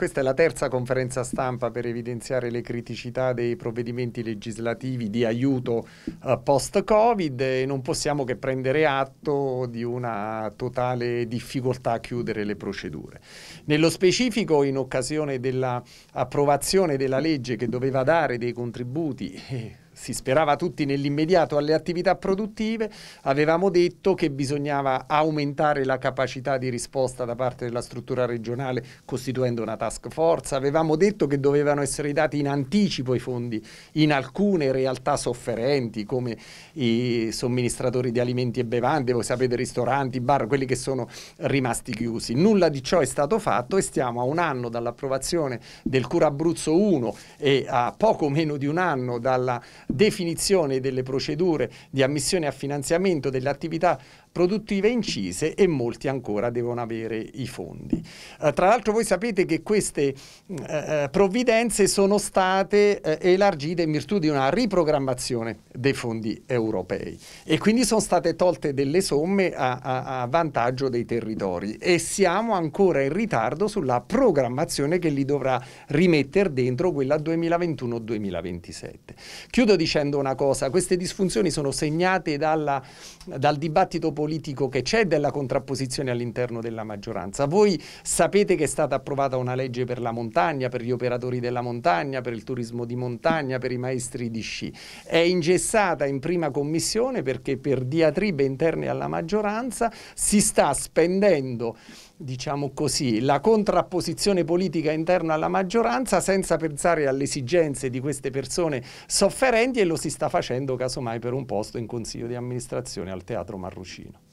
Questa è la terza conferenza stampa per evidenziare le criticità dei provvedimenti legislativi di aiuto eh, post-Covid e non possiamo che prendere atto di una totale difficoltà a chiudere le procedure. Nello specifico, in occasione dell'approvazione della legge che doveva dare dei contributi eh, si sperava tutti nell'immediato alle attività produttive, avevamo detto che bisognava aumentare la capacità di risposta da parte della struttura regionale costituendo una task force, avevamo detto che dovevano essere dati in anticipo i fondi in alcune realtà sofferenti come i somministratori di alimenti e bevande, voi sapete ristoranti, bar, quelli che sono rimasti chiusi. Nulla di ciò è stato fatto e stiamo a un anno dall'approvazione del Cura Abruzzo 1 e a poco meno di un anno dalla definizione delle procedure di ammissione a finanziamento delle attività produttive incise e molti ancora devono avere i fondi. Eh, tra l'altro voi sapete che queste eh, eh, provvidenze sono state eh, elargite in virtù di una riprogrammazione dei fondi europei e quindi sono state tolte delle somme a, a, a vantaggio dei territori e siamo ancora in ritardo sulla programmazione che li dovrà rimettere dentro quella 2021-2027. Chiudo dicendo una cosa, queste disfunzioni sono segnate dalla, dal dibattito politico che c'è e della contrapposizione all'interno della maggioranza. Voi sapete che è stata approvata una legge per la montagna, per gli operatori della montagna, per il turismo di montagna, per i maestri di sci. È ingessata in prima commissione perché per diatribe interne alla maggioranza si sta spendendo diciamo così, la contrapposizione politica interna alla maggioranza senza pensare alle esigenze di queste persone sofferenti e lo si sta facendo casomai per un posto in consiglio di amministrazione al Teatro Marrucino.